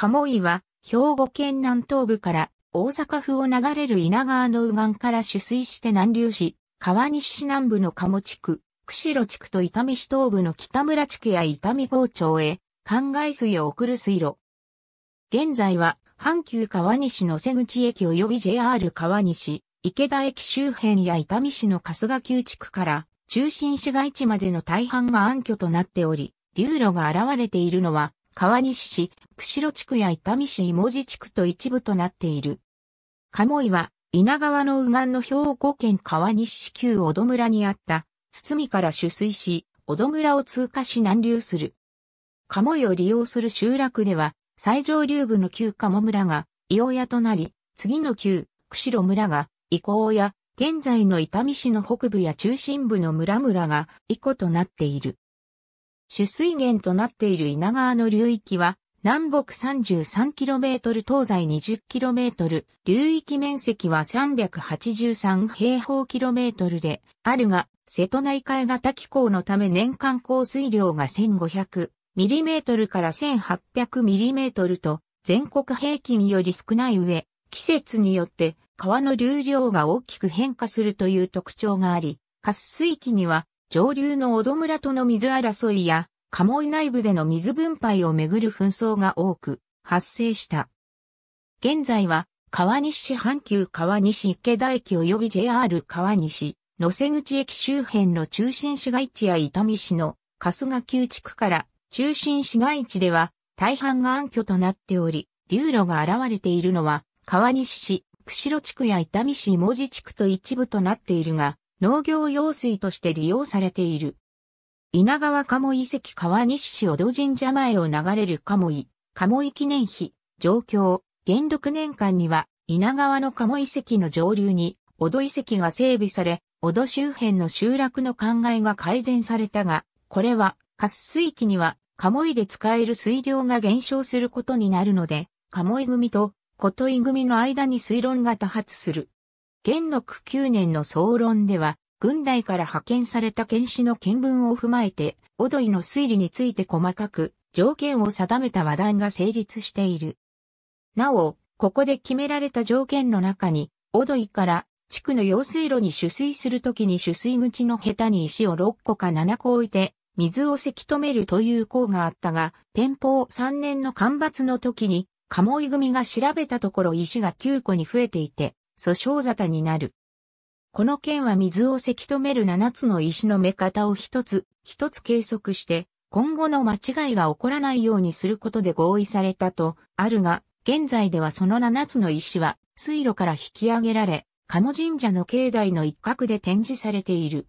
鴨居は、兵庫県南東部から大阪府を流れる稲川の右岸から取水して南流し、川西南部の鴨地区、釧路地区と伊丹市東部の北村地区や伊丹郷町へ、灌漑水を送る水路。現在は、阪急川西の瀬口駅及び JR 川西、池田駅周辺や伊丹市の春日旧地区から、中心市街地までの大半が暗渠となっており、流路が現れているのは、川西市、釧路地区や伊丹市伊文字地区と一部となっている。鴨居は、稲川の右岸の兵庫県川西市旧小戸村にあった、堤から取水し、小戸村を通過し南流する。鴨居を利用する集落では、最上流部の旧鴨村が、伊尾屋となり、次の旧、釧路村が、伊高や、現在の伊丹市の北部や中心部の村々が、伊ことなっている。主水源となっている稲川の流域は、南北 33km 東西 20km、流域面積は383平方キロメートルで、あるが、瀬戸内海型気候のため年間降水量が 1500mm から 1800mm と、全国平均より少ない上、季節によって川の流量が大きく変化するという特徴があり、滑水期には上流の小戸村との水争いや、鴨居内部での水分配をめぐる紛争が多く発生した。現在は、川西市阪急川西池田駅及び JR 川西、野瀬口駅周辺の中心市街地や伊丹市の春日旧地区から中心市街地では大半が暗挙となっており、流路が現れているのは川西市、釧路地区や伊丹市文地地区と一部となっているが、農業用水として利用されている。稲川鴨遺跡川西市小戸神社前を流れる鴨居、鴨居記念碑、状況、元禄年間には、稲川の鴨遺跡の上流に、小戸遺跡が整備され、小戸周辺の集落の考えが改善されたが、これは、滑水域には、鴨居で使える水量が減少することになるので、鴨居組と琴居組の間に水論が多発する。元禄9年の総論では、軍隊から派遣された剣士の見聞を踏まえて、踊りの推理について細かく条件を定めた和談が成立している。なお、ここで決められた条件の中に、踊りから地区の用水路に取水するときに取水口の下手に石を6個か7個置いて、水をせき止めるという項があったが、天保3年の干ばつの時に、鴨居組が調べたところ石が9個に増えていて、訴訟沙汰になる。この件は水をせき止める七つの石の目方を一つ、一つ計測して、今後の間違いが起こらないようにすることで合意されたと、あるが、現在ではその七つの石は、水路から引き上げられ、鴨神社の境内の一角で展示されている。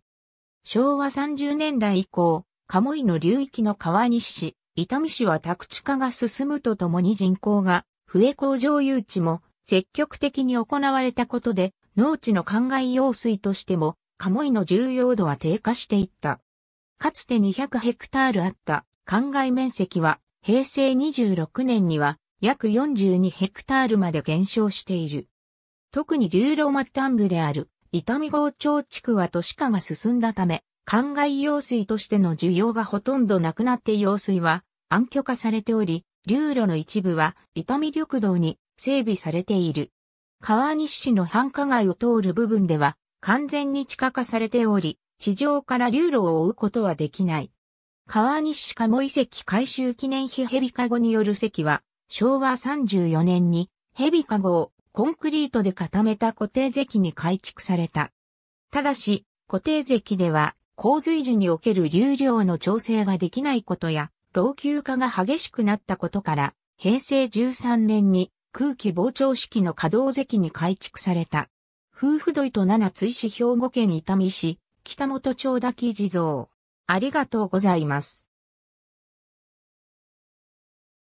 昭和30年代以降、鴨居の流域の川西市、伊丹市は宅地化が進むとともに人口が増え工場誘致も積極的に行われたことで、農地の灌漑用水としても、カモイの重要度は低下していった。かつて200ヘクタールあった灌漑面積は、平成26年には約42ヘクタールまで減少している。特に流浪末端部である伊丹郷町地区は都市化が進んだため、灌漑用水としての需要がほとんどなくなって用水は暗渠化されており、流路の一部は伊丹緑道に整備されている。川西市の繁華街を通る部分では完全に地下化されており、地上から流路を追うことはできない。川西市鴨遺跡改修記念碑ヘビカゴによる席は、昭和34年にヘビカゴをコンクリートで固めた固定石に改築された。ただし、固定石では洪水時における流量の調整ができないことや、老朽化が激しくなったことから、平成13年に空気膨張式の可動席に改築された。夫婦土井と七追市兵庫県伊丹市、北本町滝地蔵。ありがとうございます。